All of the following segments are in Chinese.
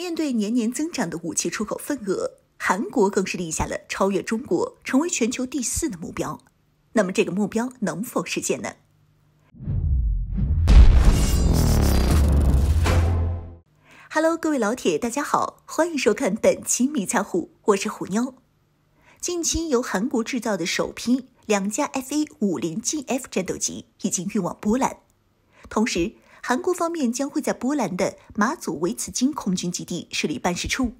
面对年年增长的武器出口份额，韩国更是立下了超越中国，成为全球第四的目标。那么，这个目标能否实现呢哈喽，各位老铁，大家好，欢迎收看本期迷彩虎，我是虎妞。近期，由韩国制造的首批两架 FA 五零 GF 战斗机已经运往波兰，同时。韩国方面将会在波兰的马祖维茨金空军基地设立办事处，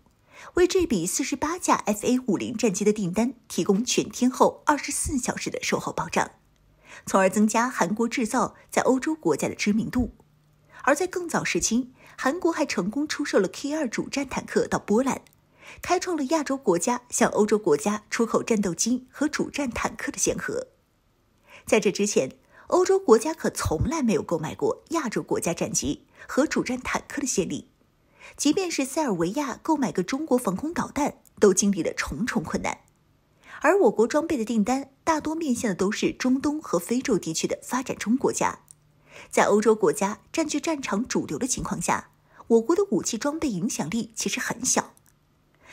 为这笔四十八架 F A 五零战机的订单提供全天候、二十四小时的售后保障，从而增加韩国制造在欧洲国家的知名度。而在更早时期，韩国还成功出售了 K 二主战坦克到波兰，开创了亚洲国家向欧洲国家出口战斗机和主战坦克的先河。在这之前，欧洲国家可从来没有购买过亚洲国家战机和主战坦克的先例，即便是塞尔维亚购买个中国防空导弹，都经历了重重困难。而我国装备的订单大多面向的都是中东和非洲地区的发展中国家，在欧洲国家占据战场主流的情况下，我国的武器装备影响力其实很小。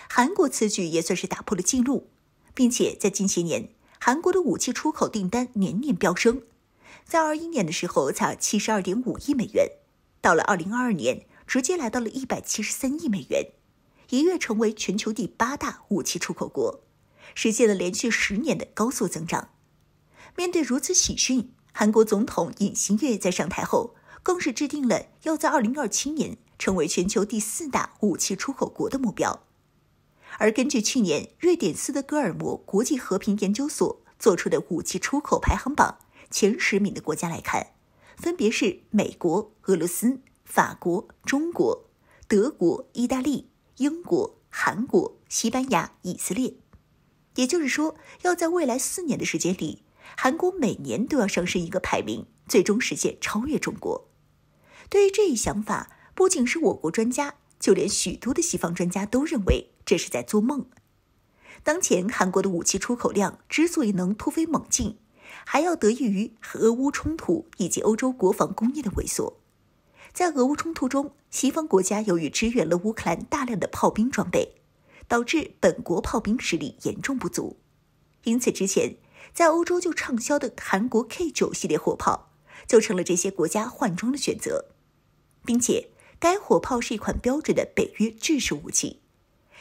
韩国此举也算是打破了记录，并且在近些年，韩国的武器出口订单年年飙升。在二一年的时候才七十二点五亿美元，到了二零二二年直接来到了一百七十三亿美元，一跃成为全球第八大武器出口国，实现了连续十年的高速增长。面对如此喜讯，韩国总统尹锡悦在上台后更是制定了要在二零二七年成为全球第四大武器出口国的目标。而根据去年瑞典斯德哥尔摩国际和平研究所做出的武器出口排行榜。前十名的国家来看，分别是美国、俄罗斯、法国、中国、德国、意大利、英国、韩国、西班牙、以色列。也就是说，要在未来四年的时间里，韩国每年都要上升一个排名，最终实现超越中国。对于这一想法，不仅是我国专家，就连许多的西方专家都认为这是在做梦。当前韩国的武器出口量之所以能突飞猛进，还要得益于俄乌冲突以及欧洲国防工业的萎缩。在俄乌冲突中，西方国家由于支援了乌克兰大量的炮兵装备，导致本国炮兵实力严重不足。因此，之前在欧洲就畅销的韩国 K9 系列火炮，就成了这些国家换装的选择。并且，该火炮是一款标准的北约制式武器，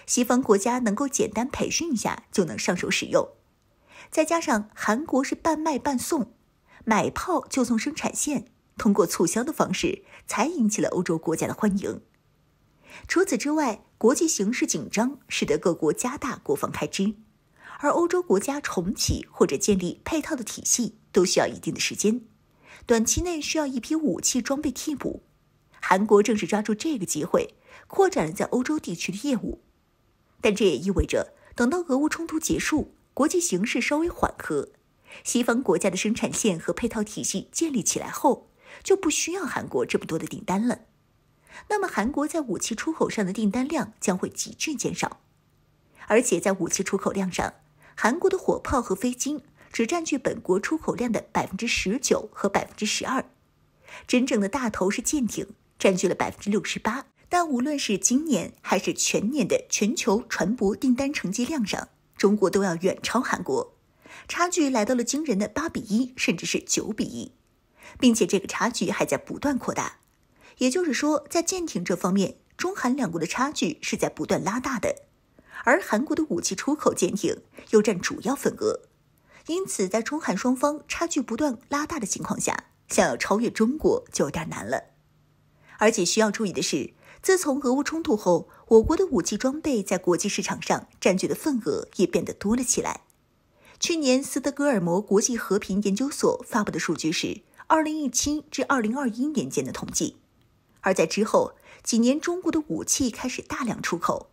西方国家能够简单培训一下就能上手使用。再加上韩国是半卖半送，买炮就送生产线，通过促销的方式才引起了欧洲国家的欢迎。除此之外，国际形势紧张使得各国加大国防开支，而欧洲国家重启或者建立配套的体系都需要一定的时间，短期内需要一批武器装备替补。韩国正是抓住这个机会，扩展了在欧洲地区的业务。但这也意味着，等到俄乌冲突结束。国际形势稍微缓和，西方国家的生产线和配套体系建立起来后，就不需要韩国这么多的订单了。那么，韩国在武器出口上的订单量将会急剧减少，而且在武器出口量上，韩国的火炮和飞机只占据本国出口量的百分之十九和百分之十二，真正的大头是舰艇，占据了百分之六十八。但无论是今年还是全年的全球船舶订单成绩量上。中国都要远超韩国，差距来到了惊人的八比一，甚至是九比一，并且这个差距还在不断扩大。也就是说，在舰艇这方面，中韩两国的差距是在不断拉大的。而韩国的武器出口舰艇又占主要份额，因此，在中韩双方差距不断拉大的情况下，想要超越中国就有点难了。而且需要注意的是。自从俄乌冲突后，我国的武器装备在国际市场上占据的份额也变得多了起来。去年斯德哥尔摩国际和平研究所发布的数据是2017至2021年间的统计，而在之后几年，中国的武器开始大量出口，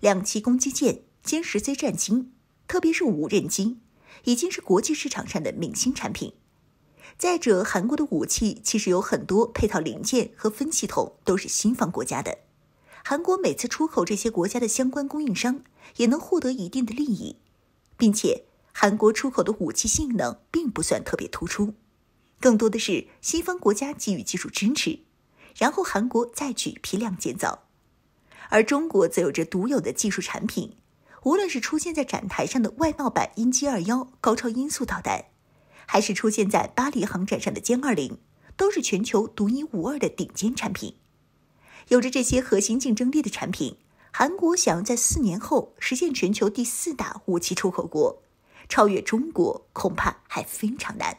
两栖攻击舰、歼十 C 战机，特别是无人机，已经是国际市场上的明星产品。再者，韩国的武器其实有很多配套零件和分系统都是西方国家的，韩国每次出口这些国家的相关供应商也能获得一定的利益，并且韩国出口的武器性能并不算特别突出，更多的是西方国家给予技术支持，然后韩国再去批量建造。而中国则有着独有的技术产品，无论是出现在展台上的外贸版鹰击二幺高超音速导弹。还是出现在巴黎航展上的歼二零，都是全球独一无二的顶尖产品。有着这些核心竞争力的产品，韩国想要在四年后实现全球第四大武器出口国，超越中国，恐怕还非常难。